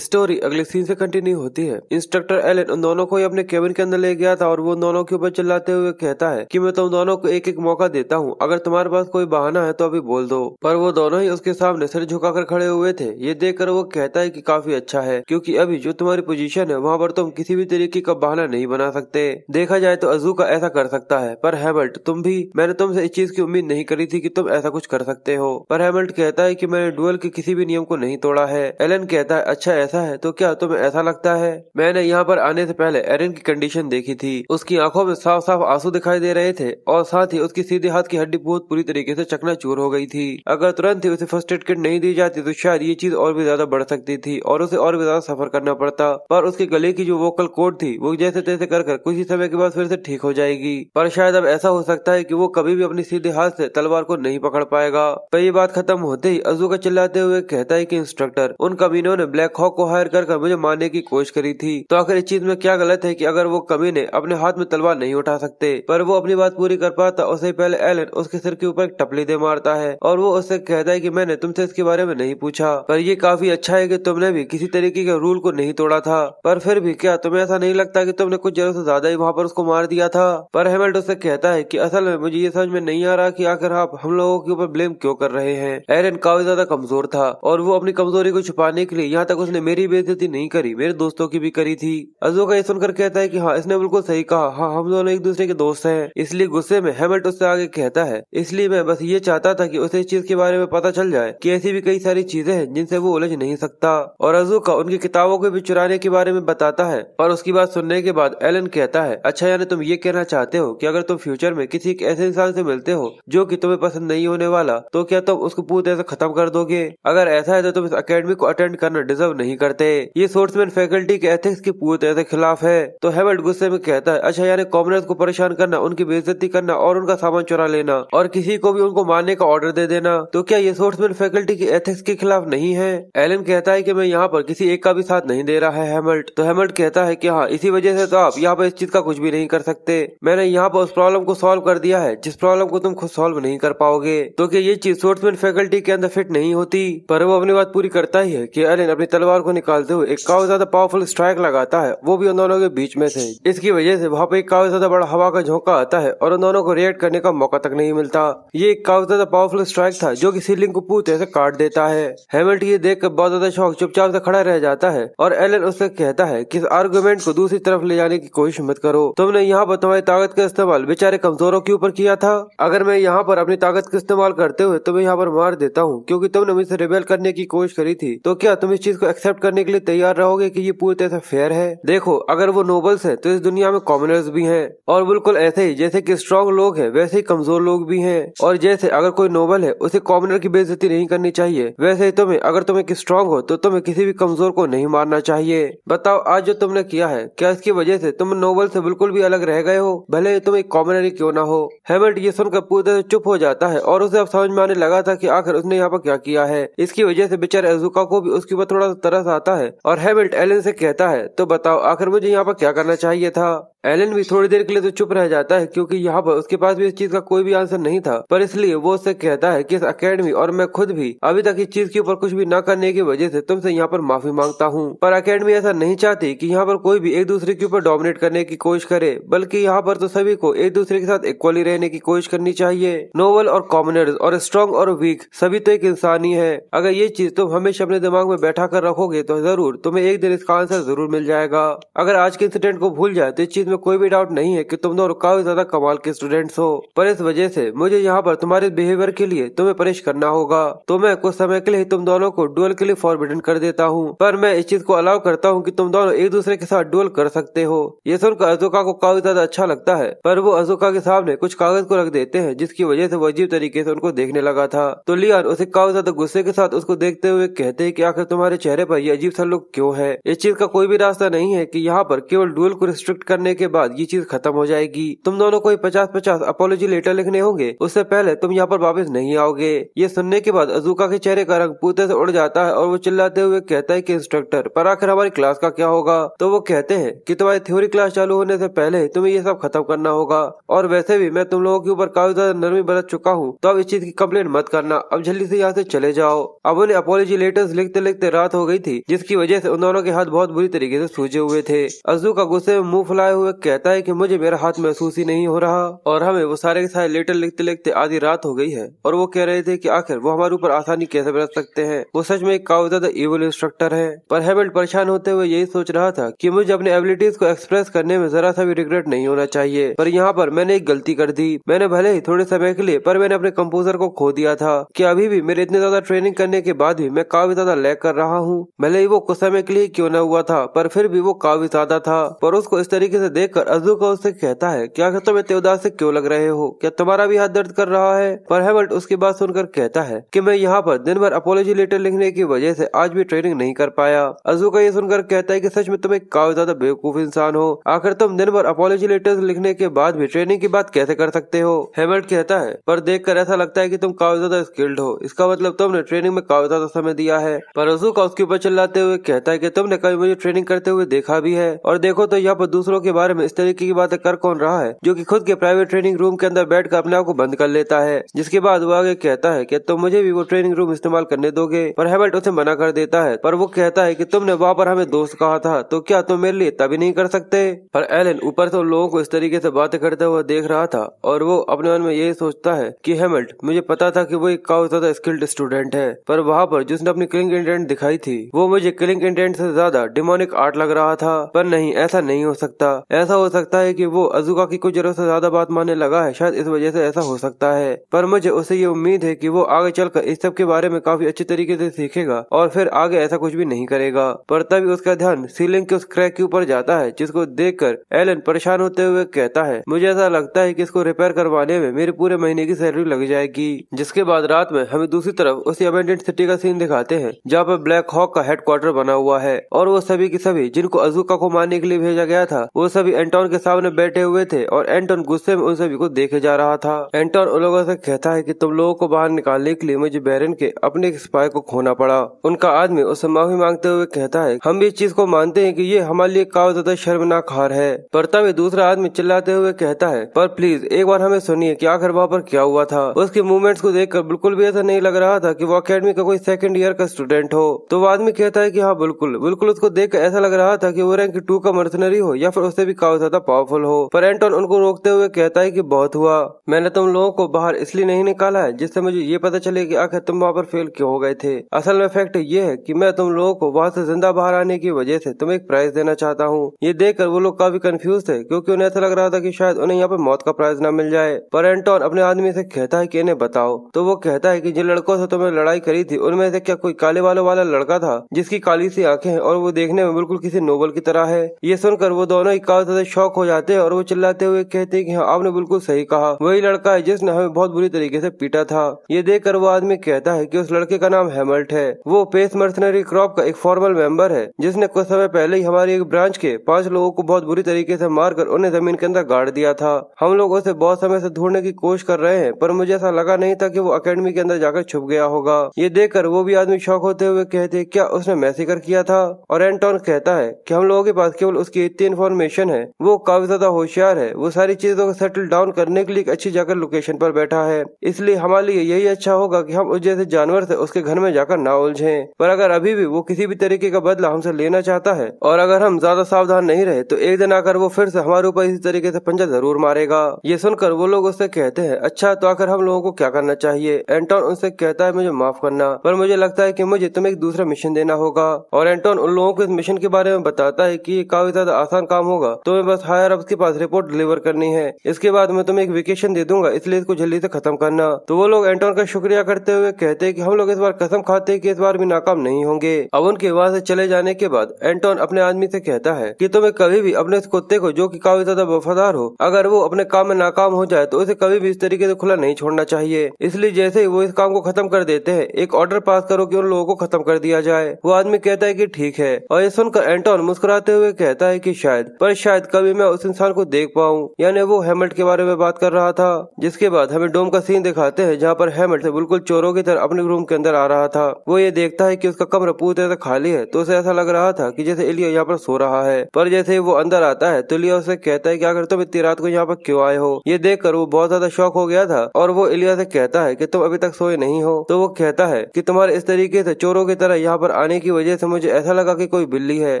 story अगले scene से continue होती है इंस्ट्रक्टर एलन उन दोनों को ही अपने केबिन के अंदर ले गया था और वो दोनों के ऊपर चिल्लाते हुए कहता है कि मैं तुम तो दोनों को एक एक मौका देता हूँ अगर तुम्हारे पास कोई बहाना है तो अभी बोल दो पर वो दोनों ही उसके सामने सिर झुका खड़े हुए थे ये देख वो कहता है की काफी अच्छा है क्यूँकी अभी जो तुम्हारी पोजीशन है वहाँ पर तुम किसी भी तरीके का बहाना नहीं बना सकते देखा जाए तो अजूका ऐसा कर सकता है पर हेमल्ट तुम भी मैंने तुमसे इस चीज की उम्मीद नहीं करी थी की तुम ऐसा कुछ कर सकते हो पर हेमल्ट कहता है की मैंने डुअल के किसी भी नियम को नहीं तोड़ा है एलन कहता है अच्छा ऐसा है तो क्या तुम्हें ऐसा लगता है मैंने यहाँ पर आने से पहले एरिन की कंडीशन देखी थी उसकी आंखों में साफ साफ आंसू दिखाई दे रहे थे और साथ ही उसकी सीधे हाथ की हड्डी बहुत पूरी तरीके से चकनाचूर हो गई थी अगर तुरंत ही उसे फर्स्ट एड किट नहीं दी जाती तो शायद ये चीज और भी ज्यादा बढ़ सकती थी और उसे और भी ज्यादा सफर करना पड़ता पर उसके गले की जो वोकल कोड थी वो जैसे तैसे कर कर कुछ ही समय के बाद फिर से ठीक हो जाएगी पर शायद अब ऐसा हो सकता है की वो कभी भी अपने सीधे हाथ ऐसी तलवार को नहीं पकड़ पाएगा कई ये बात खत्म होते ही अजू का चिल्लाते हुए कहता है की इंस्ट्रक्टर उन कमीनों ने ब्लैक हॉक को हायर कर मुझे मारने की कोशिश करी थी तो आखिर इस चीज में क्या गलत है कि अगर वो कमी ने अपने हाथ में तलवार नहीं उठा सकते पर वो अपनी बात पूरी कर पाता उससे पहले एलन उसके सिर के ऊपर एक टपली दे मारता है और वो उससे कहता है की मैंने तुमसे इसके बारे में नहीं पूछा पर ये काफी अच्छा है की तुमने भी किसी तरीके के रूल को नहीं तोड़ा था पर फिर भी क्या तुम्हें ऐसा नहीं लगता की तुमने कुछ जरूर से ज्यादा ही वहाँ पर उसको मार दिया था पर हेमल्ट उससे कहता है की असल में मुझे ये समझ में नहीं आ रहा की आखिर आप हम लोगों के ऊपर ब्लेम क्यों कर रहे हैं एरन काफी ज्यादा कमजोर था और वो अपनी कमजोरी को छुपाने के लिए यहाँ तक उसने मेरी बेइज्जती नहीं करी मेरे दोस्तों की भी करी थी अजोका ये सुनकर कहता है कि हाँ इसने बिल्कुल सही कहा हाँ हम दोनों एक दूसरे के दोस्त हैं इसलिए गुस्से में हेमल्ट उससे आगे कहता है इसलिए मैं बस ये चाहता था कि उसे इस चीज के बारे में पता चल जाए कि ऐसी भी कई सारी चीजें हैं जिनसे वो उलझ नहीं सकता और अजोका उनकी किताबों को भी चुराने के बारे में बताता है और उसकी बात सुनने के बाद एलन कहता है अच्छा यानी तुम ये कहना चाहते हो की अगर तुम फ्यूचर में किसी ऐसे इंसान ऐसी मिलते हो जो की तुम्हें पसंद नहीं होने वाला तो क्या तुम उसको पूरी तरह से खत्म कर दोगे अगर ऐसा है तो तुम इस अकेडमी को अटेंड करना डिजर्व नहीं नहीं करते ये सोर्समैन फैकल्टी के एथिक्स की पूरी तरह से खिलाफ है तो हेमल्ट गुस्से में कहता है अच्छा यानी कॉमरेड को परेशान करना उनकी बेइज्जती करना और उनका सामान चुरा लेना और किसी को भी उनको मारने का ऑर्डर दे देना तो क्या ये सोर्समैन फैकल्टी के एथिक्स के खिलाफ नहीं है एलन कहता है की मैं यहाँ पर किसी एक का भी साथ नहीं दे रहा है हेमल्ट तो हेमल्ट कहता है की हाँ इसी वजह से तो आप यहाँ पर इस चीज का कुछ भी नहीं कर सकते मैंने यहाँ पर उस प्रॉब्लम को सोल्व कर दिया है जिस प्रॉब्लम को तुम खुद सोल्व नहीं कर पाओगे तो क्या ये चीज सोर्समैन फैकल्टी के अंदर फिट नहीं होती पर वो अपनी बात पूरी करता ही है की एलन अपनी तलवार को निकालते हुए एक काफी ज्यादा पावरफुल स्ट्राइक लगाता है वो भी उन दोनों के बीच में से इसकी वजह से वहाँ पे एक काफी ज्यादा बड़ा हवा का झोंका आता है और उन दोनों को रिएक्ट करने का मौका तक नहीं मिलता ये एक काफी ज्यादा पावरफुल स्ट्राइक था जो की सीलिंग को पूरी तरह से काट देता है हेमल्ट ये देख कर बहुत ज्यादा शौक चुपचाप से खड़ा रह जाता है और एलन उससे कहता है की आर्गूमेंट को दूसरी तरफ ले जाने की कोशिश मत करो तुमने यहाँ पर तुम्हारी ताकत का इस्तेमाल बेचारे कमजोरों के ऊपर किया था अगर मैं यहाँ पर अपनी ताकत का इस्तेमाल करते हुए तुम्हें यहाँ पर मार देता हूँ क्यूँकी तुमने मुझसे रिबेल करने की कोशिश करी थी तो क्या तुम इस चीज को एक्सेप्ट करने के लिए तैयार रहोगे कि ये पूरी तरह से फेयर है देखो अगर वो नोबल्स है तो इस दुनिया में कॉमनर्स भी है और बिल्कुल ऐसे ही जैसे की स्ट्रॉन्ग लोग हैं वैसे ही कमजोर लोग भी है और जैसे अगर कोई नोबल है उसे कॉमनर की बेजती नहीं करनी चाहिए वैसे ही तुम्हें अगर तुम एक स्ट्रांग हो तो तुम्हें किसी भी कमजोर को नहीं मारना चाहिए बताओ आज जो तुमने किया है क्या इसकी वजह से तुम नोबल से बिल्कुल भी अलग रह गए हो भले तुम एक कॉमनर ही क्यों ना हो हेमल्ट ये सुनकर पूरी तरह चुप हो जाता है और उसे अब समझ में आने लगा था की आखिर उसने यहाँ पर क्या किया है इसकी वजह से बेचारे एजुका को भी उसके ऊपर थोड़ा सा तरस आता है और हैबिल्ट एलन से कहता है तो बताओ आखिर मुझे यहाँ पर क्या करना चाहिए था एलन भी थोड़ी देर के लिए तो चुप रह जाता है क्योंकि यहाँ पर उसके पास भी इस चीज का कोई भी आंसर नहीं था पर इसलिए वो उससे कहता है कि इस अकेडमी और मैं खुद भी अभी तक इस चीज के ऊपर कुछ भी न करने की वजह से तुमसे यहाँ पर माफी मांगता हूँ पर अकेडमी ऐसा नहीं चाहती कि यहाँ पर कोई भी एक दूसरे के ऊपर डोमिनेट करने की कोशिश करे बल्कि यहाँ पर तो सभी को एक दूसरे के साथ इक्वली रहने की कोशिश करनी चाहिए नोवल और कॉमनर्स और स्ट्रॉन्ग और वीक सभी तो एक इंसान ही है अगर ये चीज तुम हमेशा अपने दिमाग में बैठा कर रखो रखोगे तो जरूर तुम्हें एक दिन इसका आंसर जरूर मिल जाएगा अगर आज के इंसिडेंट को भूल जाए तो इस चीज में कोई भी डाउट नहीं है कि तुम दोनों काफी ज्यादा कमाल के स्टूडेंट्स हो पर इस वजह से मुझे यहाँ पर तुम्हारे बिहेवियर के लिए तुम्हें परेश करना होगा तो मैं कुछ समय के लिए तुम दोनों को डुअल के लिए फॉरबिडन कर देता हूँ पर मैं इस चीज को अलाउ करता हूँ की तुम दोनों एक दूसरे के साथ डुअल कर सकते हो ये सुनकर अजोका को काफी ज्यादा अच्छा लगता है पर वो अजोका के सामने कुछ कागज को रख देते हैं जिसकी वजह से वो अजीब तरीके से उनको देखने लगा था तो लियान उसे काफी ज्यादा गुस्से के साथ उसको देखते हुए कहते हैं कि आखिर तुम्हारे चेहरे पर ये अजीब सा लुक क्यों है इस चीज का कोई भी रास्ता नहीं है कि यहाँ पर केवल डुअल को रिस्ट्रिक्ट करने के बाद ये चीज खत्म हो जाएगी तुम दोनों को पचास पचास अपोलोजी लेटर लिखने होंगे उससे पहले तुम यहाँ पर वापस नहीं आओगे ये सुनने के बाद अजूका के चेहरे का रंग पूते ऐसी उड़ जाता है और वो चिल्लाते हुए कहता है की इंस्ट्रक्टर पर आखिर हमारी क्लास का क्या होगा तो वो कहते हैं की तुम्हारी थ्योरी क्लास चालू होने ऐसी पहले तुम्हें ये सब खत्म करना होगा और वैसे भी मैं तुम लोगों के ऊपर काफी ज्यादा नरमी बरत चुका हूँ तो अब इस चीज की कम्प्लेन मत करना अब जल्दी से यहाँ से चले जाओ अब उन्हें अपोलोजी लेटर्स लिखते लिखते रात हो गई थी जिसकी वजह से उन दोनों के हाथ बहुत बुरी तरीके से सूझे हुए थे अज्जू का गुस्से में मुंह फुलाए हुए कहता है कि मुझे मेरा हाथ महसूस ही नहीं हो रहा और हमें वो सारे के सारे लेटर लिखते लिखते आधी रात हो गई है और वो कह रहे थे कि आखिर वो हमारे ऊपर आसानी कैसे बरत सकते हैं वो सच में एक काउजा इवल इंस्ट्रक्टर है पर हेमल्ट परेशान होते हुए यही सोच रहा था की मुझे अपने एबिलिटीज को एक्सप्रेस करने में जरा सा भी रिग्रेट नहीं होना चाहिए पर यहाँ पर मैंने एक गलती कर दी मैंने भले ही थोड़े समय के लिए पर मैंने अपने कंपोजर को खो दिया था कि अभी भी मेरे इतने ज्यादा ट्रेनिंग करने के बाद भी मैं काफी ज्यादा लैग कर रहा हूँ भले ही वो कुछ समय के लिए क्यों न हुआ था पर फिर भी वो काफी ज्यादा था पर उसको इस तरीके से देखकर अजूका उससे कहता है क्या तुम इतने उदास से क्यों लग रहे हो क्या तुम्हारा भी हाथ दर्द कर रहा है पर हेमल्ट उसकी बात सुनकर कहता है की मैं यहाँ पर दिन भर अपोलोजी लेटर लिखने की वजह से आज भी ट्रेनिंग नहीं कर पाया अजूका ये सुनकर कहता है की सच में तुम एक काफी ज्यादा बेवकूफ इंसान हो आखिर तुम दिन भर अपोलोजी लेटर लिखने के बाद भी ट्रेनिंग की बात कैसे कर सकते हो हेमल्ट कहता है पर देखकर ऐसा लगता है की तुम काफी ज्यादा स्किल्ड हो इसका मतलब तुमने ट्रेनिंग में काफी ज्यादा समय दिया है पर अजूका उसके ऊपर चिल्लाते हुए कहता है कि तुमने कभी मुझे ट्रेनिंग करते हुए देखा भी है और देखो तो यहाँ पर दूसरों के बारे में इस तरीके की बातें कर कौन रहा है जो की खुद के प्राइवेट ट्रेनिंग रूम के अंदर बैठ अपने आप को बंद कर लेता है जिसके बाद वो आगे कहता है की तुम मुझे भी वो ट्रेनिंग रूम इस्तेमाल करने दोगे पर हेमल्ट उसे मना कर देता है पर वो कहता है की तुमने वहाँ पर हमें दोस्त कहा था तो क्या तुम मेरे लिए तभी नहीं कर सकते पर एलन ऊपर से उन लोगों को इस तरीके से बातें करते हुए देख रहा था और वो अपने मन में यही सोचता है कि हेमल्ट मुझे पता था कि वो एक काफी ज्यादा स्किल्ड स्टूडेंट है पर वहाँ पर जिसने अपनी क्लिंग इंडेंट दिखाई थी वो मुझे किलिंग इंटेंट से ज्यादा डिमोनिक आर्ट लग रहा था पर नहीं ऐसा नहीं हो सकता ऐसा हो सकता है कि वो अजुका की कुछ जरूरत से ज्यादा बात मानने लगा है शायद इस वजह से ऐसा हो सकता है पर मुझे उसे ये उम्मीद है कि वो आगे चलकर इस सब के बारे में काफी अच्छे तरीके से सीखेगा और फिर आगे ऐसा कुछ भी नहीं करेगा पर तभी उसका ध्यान सीलिंग के उस क्रैक के ऊपर जाता है जिसको देख कर एलन परेशान होते हुए कहता है मुझे ऐसा लगता है की इसको रिपेयर करवाने में मेरे पूरे महीने की सैलरी लग जाएगी जिसके बाद रात में हमें दूसरी तरफ उसी अबेंडेंट सिटी का सीन दिखाते हैं जहाँ पर ब्लैक हॉक हॉक का हेडक्वार्टर बना हुआ है और वो सभी के सभी जिनको अजूका को मारने के लिए भेजा गया था वो सभी एंटोन के सामने बैठे हुए थे और एंटोन गुस्से में उन सभी को देखे जा रहा था एंटोन उन लोगों से कहता है कि तुम लोगों को बाहर निकालने के लिए मुझे बैरन के अपने स्पाई को खोना पड़ा उनका आदमी उससे माफी मांगते हुए कहता है हम इस चीज को मानते हैं कि ये हमारे लिए काफी ज्यादा शर्मनाक हार है पर तभी दूसरा आदमी चिल्लाते हुए कहता है पर प्लीज एक बार हमें सुनिए की आखिर वहाँ पर क्या हुआ था उसके मूवमेंट्स को देखकर बिल्कुल भी ऐसा नहीं लग रहा था कि वो अकेडमी का कोई सेकंड ईयर का स्टूडेंट हो तो वो आदमी कहता है कि हाँ बिल्कुल बिल्कुल उसको देख कर ऐसा लग रहा था कि वो रैंक टू का मर्सनरी हो या फिर उससे भी काफी ज्यादा पावरफुल हो पर एंटोन उनको रोकते हुए कहता है की बहुत हुआ मैंने तुम लोगों को बाहर इसलिए नहीं निकाला है जिससे मुझे ये पता चले की आखिर तुम वहाँ पर फेल क्यों हो गए थे असल में फैक्ट ये है की मैं तुम लोगों को वहाँ से जिंदा बाहर आने की वजह से तुम्हें एक प्राइज देना चाहता हूँ ये देख वो लोग काफी कंफ्यूज थे क्योंकि उन्हें ऐसा लग रहा था की शायद उन्हें यहाँ पर मौत का प्राइज न मिल जाए पर एंटोन अपने आदमी से कहता है की इन्हें बताओ तो वो कहता है की जिन लड़कों से तुमने लड़ाई करी थी उनमें से क्या कोई काले वालों वाला लड़का था था जिसकी काली सी आंखें और वो देखने में बिल्कुल किसी नोबल की तरह है ये सुनकर वो दोनों इक्का ज्यादा शौक हो जाते हैं और वो चिल्लाते हुए कहते हैं कि हाँ आपने बिल्कुल सही कहा वही लड़का है जिसने हमें बहुत बुरी तरीके से पीटा था ये देख कर वो आदमी कहता है की उस लड़के का नाम हेमल्ट है वो पेस मर्सनरी क्रॉप का एक फॉर्मल मेंबर है जिसने कुछ समय पहले ही हमारी एक ब्रांच के पांच लोगों को बहुत बुरी तरीके से मारकर उन्हें जमीन के अंदर गाड़ दिया था हम लोग उसे बहुत समय से ढूंढने की कोशिश कर रहे हैं पर मुझे ऐसा लगा नहीं था कि वो अकेडमी के अंदर जाकर छुप गया होगा ये देखकर वो भी आदमी शौक होते हुए कहते क्या क्या उसने मैसेकर किया था और एंटोन कहता है कि हम लोगों के पास केवल उसकी इतनी इन्फॉर्मेशन है वो काफी ज्यादा होशियार है वो सारी चीजों को सेटल डाउन करने के लिए एक अच्छी जगह लोकेशन पर बैठा है इसलिए हमारे लिए यही अच्छा होगा कि हम उस जैसे जानवर से उसके घर में जाकर ना उलझे पर अगर अभी भी वो किसी भी तरीके का बदला हमसे लेना चाहता है और अगर हम ज्यादा सावधान नहीं रहे तो एक दिन आकर वो फिर से हमारे ऊपर इसी तरीके से पंजा जरूर मारेगा ये सुनकर वो लोग उससे कहते हैं अच्छा तो आखिर हम लोगों को क्या करना चाहिए एंटोन उनसे कहता है मुझे माफ करना पर मुझे लगता है की मुझे तुम एक दूसरा मिशन वचन देना होगा और एंटोन उन लोगों को इस मिशन के बारे में बताता है की काफी ज्यादा आसान काम होगा तुम्हें तो बस हायर अब्स के पास रिपोर्ट डिलीवर करनी है इसके बाद मैं तुम्हें एक वेकेशन दे दूंगा इसलिए इसको जल्दी ऐसी खत्म करना तो वो लोग एंटोन का शुक्रिया करते हुए कहते हैं की हम लोग इस बार कसम खाते है की इस बार भी नाकाम नहीं होंगे अब उनके वहाँ ऐसी चले जाने के बाद एंटोन अपने आदमी ऐसी कहता है की तुम्हें कभी भी अपने कुत्ते को जो की काफी ज्यादा वफादार हो अगर वो अपने काम में नाकाम हो जाए तो उसे कभी भी इस तरीके ऐसी खुला नहीं छोड़ना चाहिए इसलिए जैसे ही वो इस काम को खत्म कर देते हैं एक ऑर्डर पास करो कि उन लोगों को खत्म कर दिया जाए है वो आदमी कहता है कि ठीक है और ये सुनकर एंटोन मुस्कुराते हुए कहता है कि शायद पर शायद कभी मैं उस इंसान को देख पाऊँ यानी वो हेमल्ट के बारे में बात कर रहा था जिसके बाद हमें डोम का सीन दिखाते हैं जहाँ पर हेमल्ट बिल्कुल चोरों की तरह अपने रूम के अंदर आ रहा था वो ये देखता है की उसका कमरा पूरी तरह खाली है तो उसे ऐसा लग रहा था की जैसे इलिया यहाँ पर सो रहा है पर जैसे वो अंदर आता है तो इलिया उसे कहता है की आखिर तुम इतनी रात को यहाँ पर क्यों आए हो ये देख वो बहुत ज्यादा शौक हो गया था और वो इलिया से कहता है की तुम अभी तक सोए नहीं हो तो वो कहता है की तुम्हारे इस तरीके से चोरों की तरह यहाँ पर आने की वजह से मुझे ऐसा लगा कि कोई बिल्ली है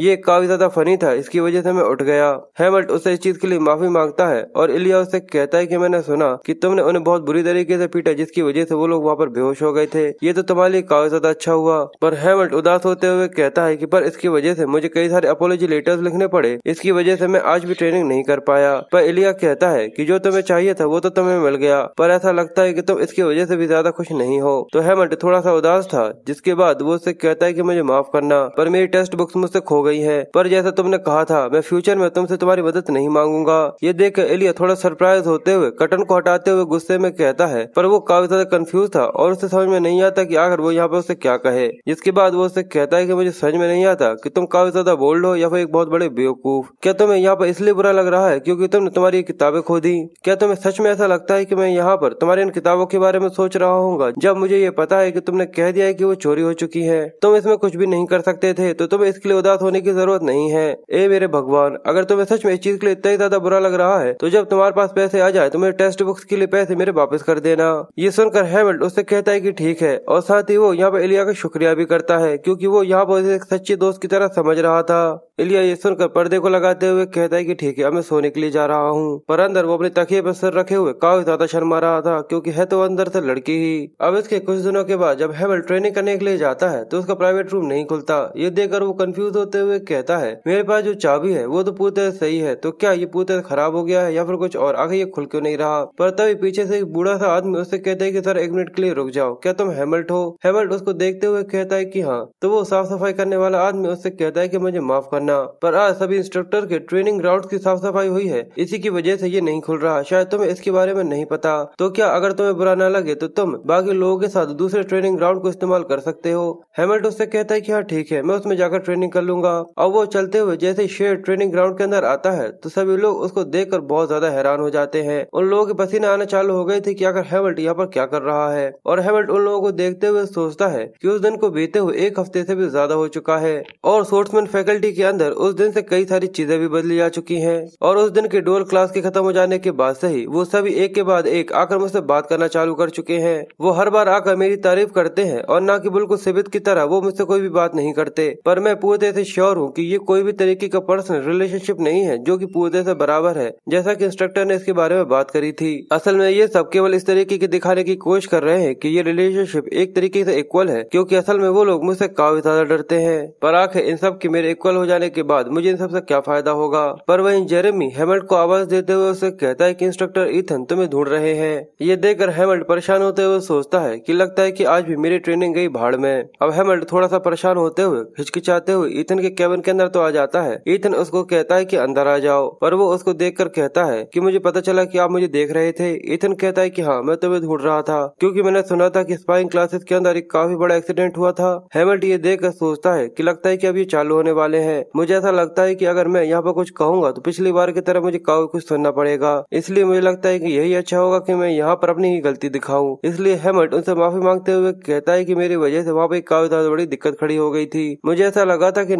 ये काफी ज्यादा फनी था इसकी वजह से मैं उठ गया हेमल्ट उसे इस चीज के लिए माफी मांगता है और इलिया उससे कहता है कि मैंने सुना कि तुमने उन्हें बहुत बुरी तरीके से पीटा जिसकी वजह से वो लोग वहाँ पर बेहोश हो गए थे ये तो तुम्हारे लिए काफी ज्यादा अच्छा हुआ पर हेमल्ट उदास होते हुए कहता है की पर इसकी वजह से मुझे कई सारे अपोलॉजी लेटर्स लिखने पड़े इसकी वजह से मैं आज भी ट्रेनिंग नहीं कर पाया पर इलिया कहता है की जो तुम्हें चाहिए था वो तो तुम्हें मिल गया पर ऐसा लगता है की तुम इसकी वजह से भी ज्यादा खुश नहीं हो तो हेमल्ट थोड़ा सा उदास था जिसके बाद वो उससे कहता है है कि मुझे माफ करना पर मेरी टेस्ट बुक्स मुझसे खो गई है पर जैसा तुमने कहा था मैं फ्यूचर में तुमसे तुम्हारी मदद नहीं मांगूंगा ये देख कर एलिया थोड़ा सरप्राइज होते हुए कटन को हटाते हुए गुस्से में कहता है पर वो काफी ज्यादा कंफ्यूज था और उसे समझ में नहीं आता की आखिर वो यहाँ पर उसे क्या कहे जिसके बाद वो उसे कहता है की मुझे समझ में नहीं आता की तुम काफी ज्यादा बोल्ड हो या फिर एक बहुत बड़े बेवकूफ क्या तुम्हें यहाँ पर इसलिए बुरा लग रहा है क्योंकि तुमने तुम्हारी किताबें खो दी क्या तुम्हें सच में ऐसा लगता है की मैं यहाँ पर तुम्हारी इन किताबों के बारे में सोच रहा हूँ जब मुझे ये पता है की तुमने कह दिया है की वो चोरी हो चुकी है तुम तो तुम इसमें कुछ भी नहीं कर सकते थे तो तुम्हें इसके लिए उदास होने की जरूरत नहीं है ए मेरे भगवान अगर तुम्हें सच में इस चीज के लिए इतना ही ज्यादा बुरा लग रहा है तो जब तुम्हारे पास पैसे आ जाए तो मेरे टेस्ट बुक्स के लिए पैसे मेरे वापस कर देना ये सुनकर हेमल्ट उससे कहता है की ठीक है और साथ ही वो यहाँ पर एलिया का शुक्रिया भी करता है क्यूँकी वो यहाँ पर एक सच्चे दोस्त की तरह समझ रहा था एलिया ये सुनकर पर्दे को लगाते हुए कहता है कि ठीक है अब मैं सोने के लिए जा रहा हूँ पर अंदर वो अपने तकिए पर सर रखे हुए काफी ज्यादा शर्मा रहा था क्योंकि है तो अंदर से लड़की ही अब इसके कुछ दिनों के बाद जब हेमल ट्रेनिंग करने के लिए जाता है तो उसका प्राइवेट रूम नहीं खुलता ये देखकर वो कंफ्यूज होते हुए कहता है मेरे पास जो चाबी है वो तो पूरी तरह सही है तो क्या ये पूरी तरह खराब हो गया है या फिर कुछ और आगे ये खुल क्यों नहीं रहा पर तभी पीछे से एक बूढ़ा सा आदमी उससे कहता है की सर एक मिनट के लिए रुक जाओ क्या तुम हेमल्ट हो हेमल्ट उसको देखते हुए कहता है की हाँ तो वो साफ सफाई करने वाला आदमी उससे कहता है की मुझे माफ करना पर आज सभी इंस्ट्रक्टर के ट्रेनिंग ग्राउंड की साफ सफाई हुई है इसी की वजह से ये नहीं खुल रहा शायद तुम्हें इसके बारे में नहीं पता तो क्या अगर तुम्हें बुरा ना लगे तो तुम बाकी लोगों के साथ दूसरे ट्रेनिंग ग्राउंड को इस्तेमाल कर सकते हो हेमल्ट उससे कहता है कि हाँ ठीक है मैं उसमें जाकर ट्रेनिंग कर लूंगा और वो चलते हुए जैसे शेर ट्रेनिंग ग्राउंड के अंदर आता है तो सभी लोग उसको देख कर बहुत ज्यादा हैरान हो जाते हैं उन लोगों के पसीने आने चालू हो गए थे की अगर हेमल्ट यहाँ पर क्या कर रहा है और हेमल्ट उन लोगों को देखते हुए सोचता है की उस दिन को बीते हुए एक हफ्ते से भी ज्यादा हो चुका है और स्पोर्ट्समैन फैकल्टी के अंदर उस दिन से कई सारी चीजें भी बदली जा चुकी हैं और उस दिन के डोल क्लास के खत्म हो जाने के बाद से ही वो सभी एक के बाद एक आकर मुझसे बात करना चालू कर चुके हैं वो हर बार आकर मेरी तारीफ करते हैं और ना कि बिल्कुल सिबित की तरह वो मुझसे कोई भी बात नहीं करते पर मैं पूरे से श्योर हूँ की ये कोई भी तरीके का पर्सनल रिलेशनशिप नहीं है जो की पूरे से बराबर है जैसा की इंस्ट्रक्टर ने इसके बारे में बात करी थी असल में ये सब केवल इस तरीके की दिखाने की कोशिश कर रहे हैं कि ये रिलेशनशिप एक तरीके से इक्वल है क्योंकि असल में वो लोग मुझसे काफी ज्यादा डरते हैं पर आखिर इन सब की मेरे इक्वल हो जाने के बाद मुझे इन सब से क्या फायदा होगा पर वहीं जेरेमी हेमल्ट को आवाज देते हुए उसे कहता है कि इंस्ट्रक्टर इथन तुम्हें ढूंढ रहे हैं ये देखकर हेमल्ट परेशान होते हुए सोचता है कि लगता है कि आज भी मेरी ट्रेनिंग गई भाड़ में अब हेमल्ट थोड़ा सा परेशान होते हुए हिचकिचाते हुए ईथन के कैबिन के अंदर तो आ जाता है ईथन उसको कहता है की अंदर आ जाओ पर वो उसको देख कर कहता है की मुझे पता चला की आप मुझे देख रहे थे ईथन कहता है की हाँ मैं तुम्हें तो ढूंढ रहा था क्यूँकी मैंने सुना था की स्पाइंग क्लासेस के अंदर एक काफी बड़ा एक्सीडेंट हुआ था हेमल्ट ये देख कर सोचता है की लगता है की अब ये चालू होने वाले है मुझे ऐसा लगता है की अगर मैं यहाँ पर कुछ कहूंगा तो पिछली बार की तरह मुझे काफी कुछ सुनना पड़ेगा इसलिए मुझे लगता है की यही अच्छा होगा की मैं यहाँ पर अपनी ही गलती दिखाऊं इसलिए हेमल्ट उनसे माफी मांगते हुए कहता है की मेरी वजह से वहाँ पे काउ थोड़ी दिक्कत खड़ी हो गई थी मुझे ऐसा लगा था कि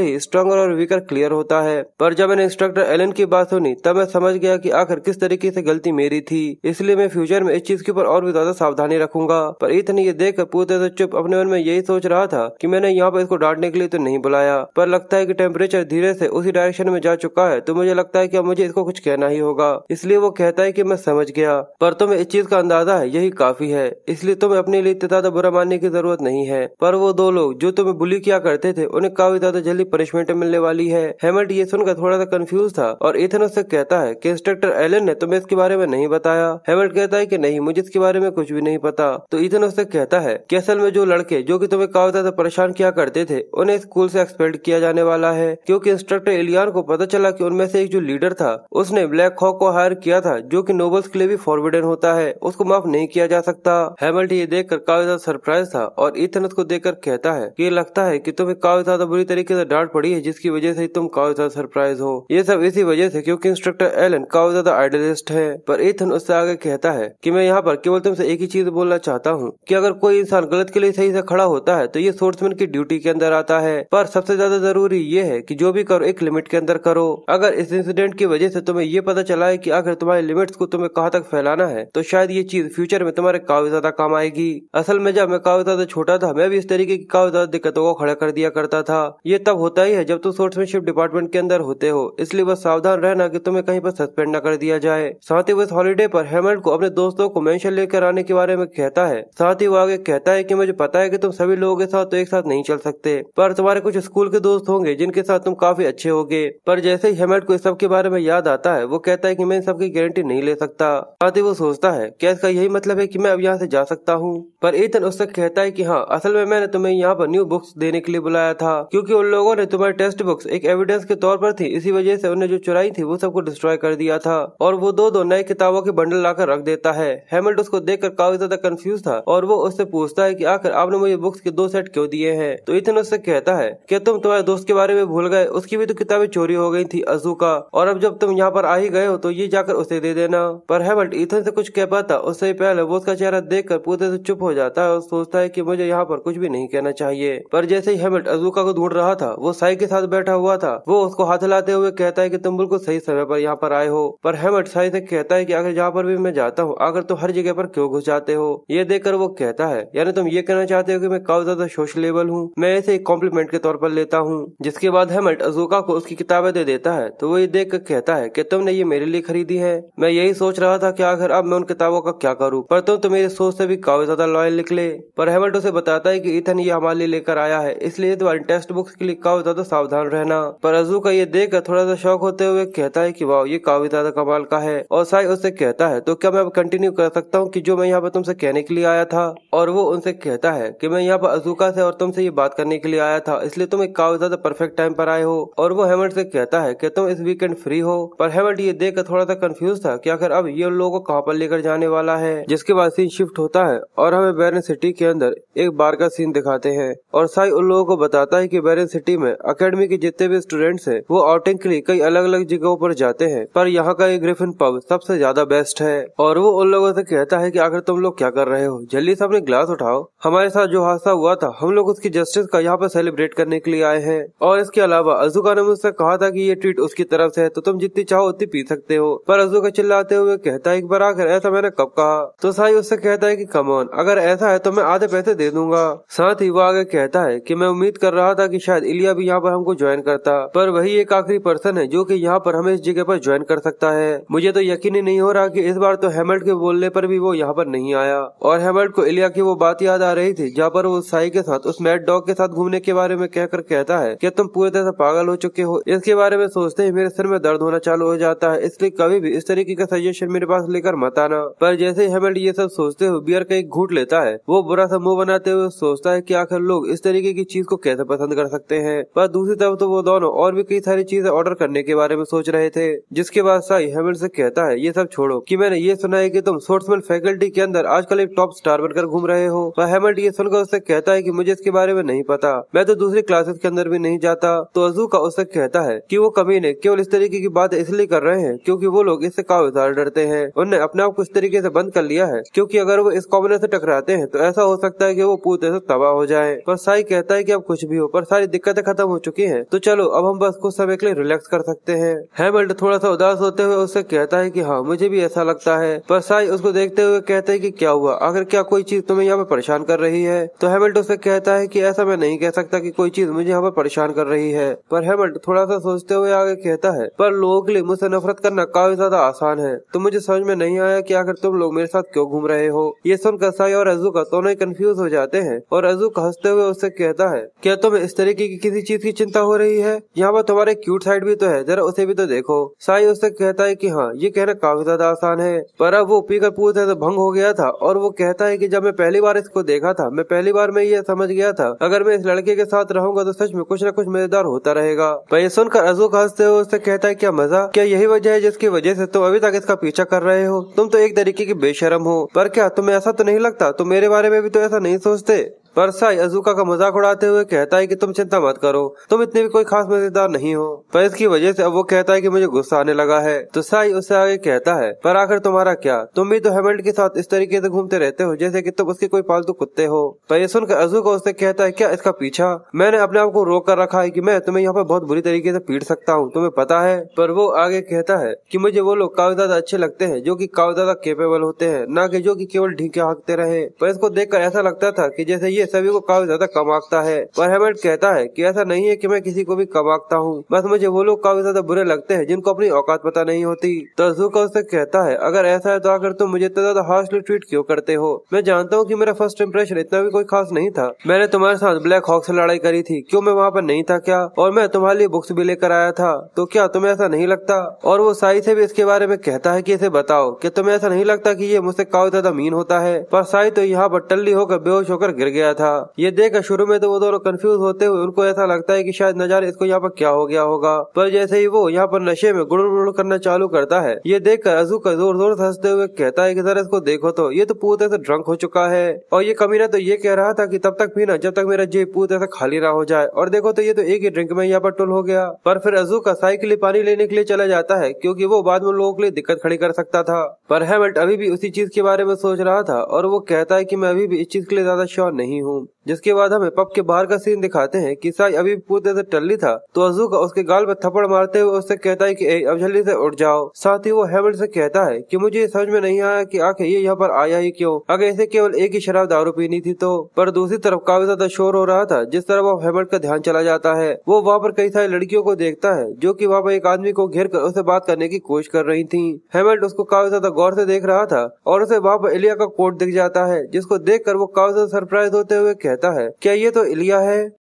ही स्ट्रॉन्गर और वीकर क्लियर होता है पर जब मैंने इंस्ट्रक्टर एलन की बात सुनी तब मैं समझ गया कि आखिर किस तरीके से गलती मेरी थी इसलिए मैं फ्यूचर में इस चीज के ऊपर और भी ज्यादा सावधानी रखूंगा पर इतने ये देख पूरे तरह तो चुप अपने मन में यही सोच रहा था की मैंने यहाँ पर इसको डांटने के लिए तो नहीं बुलाया पर लगता है की टेम्परेचर धीरे से उसी डायरेक्शन में जा चुका है तो मुझे लगता है की अब मुझे इसको कुछ कहना ही होगा इसलिए वो कहता है की मैं समझ गया पर तुम्हें तो इस चीज का अंदाजा है यही काफी है इसलिए तुम्हें तो अपने लिए इतना ज्यादा बुरा मानने की जरूरत नहीं है पर वो दो लोग जो तुम्हें बुली किया करते थे उन्हें काफी ज्यादा जल्दी पनिशमेंट मिलने वाली है हेमंट ये सुनकर थोड़ा सा कंफ्यूज था और इथन उससे कहता है कि इंस्ट्रक्टर एलन ने तुम्हें इसके बारे में नहीं बताया हेमंट कहता है कि नहीं मुझे इसके बारे में कुछ भी नहीं पता तो इथन उससे कहता है कि असल में जो लड़के जो कि तुम्हें काफी ज्यादा परेशान किया करते थे उन्हें स्कूल से एक्सपेल्ड किया जाने वाला है क्योंकि इंस्ट्रक्टर एलियान को पता चला कि उनमें से एक जो लीडर था उसने ब्लैक हॉक को हायर किया था जो कि नोबल्स के लिए भी फॉरविडन होता है उसको माफ नहीं किया जा सकता हेमल्ट ये देखकर काफी ज्यादा सरप्राइज था और इथन उसको देखकर कहता है कि लगता है कि तुम्हें काव्य ज्यादा बुरी तरीके से डांट पड़ी है जिसकी वजह से तुम काव्य ज्यादा सरप्राइज हो ये सब इसी वजह से क्योंकि इंस्ट्रक्टर एलन काव्य ज्यादा आइडलिस्ट है पर इथन उससे आगे कहता है कि मैं यहाँ पर केवल तुमसे एक ही चीज बोलना चाहता हूँ कि अगर कोई इंसान गलत के लिए सही से खड़ा होता है तो ये सोर्समैन की ड्यूटी के अंदर आता है पर सबसे ज्यादा जरूरी ये है कि जो भी करो एक लिमिट के अंदर करो अगर इस इंसिडेंट की वजह से तुम्हें ये पता चला है कि आखिर तुम्हारी लिमिट्स को तुम्हें कहाँ तक फैलाना है तो शायद ये चीज फ्यूचर में तुम्हारे काव्य ज्यादा काम आएगी असल में जब मैं काव्य ज्यादा छोटा था मैं भी इस तरीके की का ज्यादा दिक्कतों को खड़ा कर दिया करता था ये तब होता ही है जब तुम स्पोर्ट्समैनशिप डिपार्टमेंट के अंदर होते हो इसलिए बस सावधान रहना की तुम्हें कहीं पर सस्पेंड न कर दिया जाए साथ ही वो इस हॉलीडे पर हेमल्ड को अपने दोस्तों को मेंशन लेकर आने के बारे में कहता है साथ ही वो आगे कहता है की मुझे पता है की तुम सभी लोगों के साथ तो एक साथ नहीं चल सकते पर तुम्हारे कुछ स्कूल के दोस्त होंगे जिनके साथ तुम काफी अच्छे गए पर जैसे ही हेमंत को इस सबके बारे में याद आता है वो कहता है की मैं इन सबकी गारंटी नहीं ले सकता साथ ही वो सोचता है क्या इसका यही मतलब है की मैं अब यहाँ ऐसी जा सकता हूँ पर एतन उससे कहता है की हाँ असल में मैंने तुम्हें तुम्हें यहाँ पर न्यू बुक्स देने के लिए बुलाया था क्योंकि उन लोगों ने तुम्हारी टेक्स्ट बुक्स एक एविडेंस के तौर पर थी इसी वजह से उन्हें जो चुराई थी वो सबको डिस्ट्रॉय कर दिया था और वो दो दो नए किताबों के बंडल लाकर रख देता है हेमल्ट उसको देख काफी ज्यादा कंफ्यूज था और वो उससे पूछता है की आखिर आपने मुझे बुक्स के दो सेट क्यों दिए है तो इतने उससे कहता है की तुम तुम्हारे दोस्त के बारे में भूल गए उसकी भी तो किताबें चोरी हो गई थी अजू का और अब जब तुम यहाँ पर आ ही गए हो तो ये जाकर उसे दे देना पर हेमल्ट इथन से कुछ कह पाता उससे पहले वो उसका चेहरा देखकर पूरे से चुप हो जाता है और सोचता है की मुझे यहाँ पर कुछ भी नहीं कहना चाहिए पर जैसे ही हेमल्ट अजूका को ढूंढ रहा था वो साई के साथ बैठा हुआ था वो उसको हाथ लाते हुए कहता है की तुम बिल्कुल सही समय पर यहाँ पर आए हो पर हेमल्ट साई से कहता है की अगर जहाँ पर भी मैं जाता हूँ अगर तुम हर जगह पर क्यों घुस जाते हो ये देखकर वो कहता है यानी तुम ये कहना चाहते हो की मैं काफी ज्यादा सोशलेबल हूँ मैं इसे एक कॉम्प्लीमेंट के तौर पर लेता हूँ जिसके बाद हेमल्ट अजूका को उसकी किताबें दे देता है तो वो ये देख कर कहता है की तुमने ये मेरे लिए खरीदी है मैं यही सोच रहा था की आखिर अब मैं उन किताबों का क्या करूँ पर तुम तो मेरी सोच से भी काफी ज्यादा लॉयल निकले पर हेमल्ट उसे बताता है की इथन ये हमारे लिए लेकर आया है इसलिए तुम्हारी टेक्स्ट बुक्स के लिए काव्य दादा तो सावधान रहना अजू का ये देख कर थोड़ा सा शौक होते हुए कहता है की वाह ये काव्य दादा कमाल का है और साई उससे कहता है तो क्या मैं कंटिन्यू कर सकता हूँ की जो मैं यहाँ पर तुमसे कहने के लिए आया था और वो उनसे कहता है की मैं यहाँ पर अजूका से और तुमसे ये बात करने के लिए आया था इसलिए तुम एक काव्य दादा परफेक्ट टाइम पर आए हो और वो हेमंत से कहता है की तुम इस वीकेंड फ्री हो पर हेमंत ये देख थोड़ा सा कंफ्यूज था कि आखिर अब ये उन लोगों को कहाँ पर लेकर जाने वाला है जिसके बाद सीन शिफ्ट होता है और हमें बैरन सिटी के अंदर एक बार का सीन दिखा आते हैं और साई उन लोगों को बताता है कि बैरन सिटी में अकेडमी के जितने भी स्टूडेंट्स हैं वो आउटिंग के लिए कई अलग अलग जगहों पर जाते हैं पर यहाँ का ये ग्रिफिन पब सबसे ज्यादा बेस्ट है और वो उन लोगों से कहता है की आखिर तुम लोग क्या कर रहे हो जल्दी से अपने ग्लास उठाओ हमारे साथ जो हादसा हुआ था हम लोग उसकी जस्टिस का यहाँ पर सेलिब्रेट करने के लिए आए हैं और इसके अलावा अजुका ने मुझसे कहा था की ये ट्रीट उसकी तरफ से है तो तुम जितनी चाहो उतनी पी सकते हो पर अजुका चिल्लाते हुए कहता है एक बार आखिर ऐसा मैंने कब कहा तो साई उससे कहता है की कमोन अगर ऐसा है तो मैं आधे पैसे दे दूंगा साथ ही युवा वो आगे कहता है कि मैं उम्मीद कर रहा था कि शायद इलिया भी यहाँ पर हमको ज्वाइन करता पर वही एक आखिरी पर्सन है जो कि यहाँ पर हमें इस जगह पर ज्वाइन कर सकता है मुझे तो यकीन ही नहीं हो रहा कि इस बार तो हेमल्ट के बोलने पर भी वो यहाँ पर नहीं आया और हेमल्ट को इलिया की वो बात याद आ रही थी जहाँ पर वो साई के साथ उस मैट डॉग के साथ घूमने के बारे में कहकर कहता है की तुम पूरी तरह से पागल हो चुके हो इसके बारे में सोचते ही मेरे सिर में दर्द होना चालू हो जाता है इसलिए कभी भी इस तरीके का सजेशन मेरे पास लेकर मत आना पर जैसे हेमल्ट ये सब सोचते हुए बियर का एक घूट लेता है वो बुरा सा मुंह बनाते हुए सोचता है की आखिर लोग इस तरीके की चीज को कैसे पसंद कर सकते हैं पर दूसरी तरफ तो वो दोनों और भी कई सारी चीजें ऑर्डर करने के बारे में सोच रहे थे जिसके बाद साई हेमिल से कहता है ये सब छोड़ो कि मैंने ये सुना है कि तुम स्पोर्ट्समैन फैकल्टी के अंदर आजकल एक टॉप स्टार बनकर घूम रहे हो वह हेमल्ट ये सुनकर उससे कहता है की मुझे इसके बारे में नहीं पता मैं तो दूसरी क्लासेस के अंदर भी नहीं जाता तो अजू का उससे कहता है की वो कमी ने केवल इस तरीके की बात इसलिए कर रहे हैं क्यूँकी वो लोग इससे काफी ज्यादा डरते हैं उन्हें अपने आप को इस तरीके ऐसी बंद कर लिया है क्यूँकी अगर वो इस कॉमनर ऐसी टकराते हैं तो ऐसा हो सकता है की वो पूरे से तबाह हो जाए पर साई कहता है कि अब कुछ भी हो पर सारी दिक्कतें खत्म हो चुकी हैं तो चलो अब हम बस कुछ समय के लिए रिलैक्स कर सकते हैं हैमिल्ट थोड़ा सा उदास होते हुए उससे कहता है कि हाँ मुझे भी ऐसा लगता है पर साई उसको देखते हुए कहते हैं कि क्या हुआ आखिर क्या कोई चीज तुम्हें यहाँ पर परेशान कर रही है तो हेमल्ट उसे कहता है की ऐसा मैं नहीं कह सकता की कोई चीज मुझे यहाँ पर परेशान कर रही है पर हेमल्ट थोड़ा सा सोचते हुए आगे कहता है पर लोगों के लिए मुझसे नफरत करना काफी ज्यादा आसान है तो मुझे समझ में नहीं आया की आखिर तुम लोग मेरे साथ क्यों घूम रहे हो ये सुनकर साई और अजू का दोनों ही कंफ्यूज हो जाते हैं और अजू हंसते हुए उससे कहता है क्या तुम इस तरीके की किसी चीज की चिंता हो रही है यहाँ पर तुम्हारे क्यूट साइड भी तो है जरा उसे भी तो देखो साई उससे कहता है की हाँ ये कहना काफी ज्यादा आसान है पर अब वो पीकर पूछते तो भंग हो गया था और वो कहता है की जब मैं पहली बार इसको देखा था मैं पहली बार में ये समझ गया था अगर मैं इस लड़के के साथ रहूंगा तो सच में कुछ न कुछ मजेदार होता रहेगा मैं सुनकर अजूक हंसते हुए उससे कहता है क्या मजा क्या यही वजह है जिसकी वजह से तुम अभी तक इसका पीछा कर रहे हो तुम तो एक तरीके की बेशरम हो पर क्या तुम्हें ऐसा तो नहीं लगता तुम मेरे बारे में भी तो ऐसा नहीं सोचते परसाई अजूका का मजाक उड़ाते हुए कहता है कि तुम चिंता मत करो तुम इतने भी कोई खास मजेदार नहीं हो पर इसकी वजह से अब वो कहता है कि मुझे गुस्सा आने लगा है तो साई उसे आगे कहता है पर आखिर तुम्हारा क्या तुम भी तो हेमंड के साथ इस तरीके से घूमते रहते हो जैसे की तुम उसके कोई पालतू कुत्ते हो पर यह सुनकर अजूका उससे कहता है क्या इसका पीछा मैंने अपने आप को रोक कर रखा है की मैं तुम्हें यहाँ पर बहुत बुरी तरीके से पीट सकता हूँ तुम्हें पता है पर वो आगे कहता है की मुझे वो लोग काफी ज्यादा अच्छे लगते हैं जो की काफी ज्यादा केपेबल होते हैं न की जो की केवल ढीके हाँकते रहे पर इसको देख ऐसा लगता था की जैसे ये सभी को काफी ज्यादा कमाकता है पर हेमंड कहता है की ऐसा नहीं है की कि मैं किसी को भी कमाता हूँ बस मुझे वो लोग काफी ज्यादा बुरे लगते हैं जिनको अपनी औकात पता नहीं होती तो अजूका उससे कहता है अगर ऐसा है तो आकर तुम मुझे इतना ज्यादा हार्शली ट्रीट क्यों करते हो मैं जानता हूँ की मेरा फर्स्ट इम्प्रेशन इतना भी कोई खास नहीं था मैंने तुम्हारे साथ ब्लैक हॉक से लड़ाई करी थी क्यों मैं वहाँ पर नहीं था क्या और मैं तुम्हारे लिए बुक्स भी लेकर आया था तो क्या तुम्हें ऐसा नहीं लगता और वो साई से भी इसके बारे में कहता है कि इसे बताओ कि तुम्हें ऐसा नहीं लगता कि ये मुझसे काफी ज्यादा मीन होता है पर साई तो यहाँ पर टल्ली होकर बेहोश होकर गिर गया था ये देख शुरू में तो वो दोनों कंफ्यूज होते हुए उनको ऐसा लगता है कि शायद नजारे इसको यहाँ पर क्या हो गया होगा पर जैसे ही वो यहाँ पर नशे में गुड़ गुड़ करना चालू करता है ये देख कर अजू का जोर जोर हंसते हुए कहता है की जरा इसको देखो तो ये तो तरह से ड्रंक हो चुका है और ये कमीना तो ये कह रहा था की तब तक पीना जब तक मेरा जी तरह से खाली रहा हो जाए और देखो तो ये तो एक ही ड्रिंक में यहाँ पर टुल हो गया पर फिर अजू का साइकिल पानी लेने के लिए चला जाता है क्योंकि वो बाद में लोगों के लिए दिक्कत खड़ी कर सकता था पर हेमल्ट अभी भी उसी चीज के बारे में सोच रहा था और वो कहता है कि मैं अभी भी इस चीज के लिए ज्यादा श्योर नहीं who जिसके बाद हमें पब के बाहर का सीन दिखाते हैं कि साई अभी पूरी तरह से टल्ली था तो अजूका उसके गाल पर थप्पड़ मारते हुए उससे कहता है कि अब जल्दी से उठ जाओ साथ ही वो हेमंत से कहता है कि मुझे समझ में नहीं आया कि आखिर ये यहाँ पर आया ही क्यों अगर इसे केवल एक ही शराब दारू पीनी थी तो पर दूसरी तरफ काफी ज्यादा शोर हो रहा था जिस तरह वो हेमंत का ध्यान चला जाता है वो वहाँ पर कई सारी लड़कियों को देखता है जो की वहाँ पर एक आदमी को घेर कर उसे बात करने की कोशिश कर रही थी हेमंत उसको काफी ज्यादा गौर से देख रहा था और उसे वहाँ पर इलिया का कोट दिख जाता है जिसको देख वो काफी ज्यादा सरप्राइज होते हुए कहता है क्या ये तो इलिया है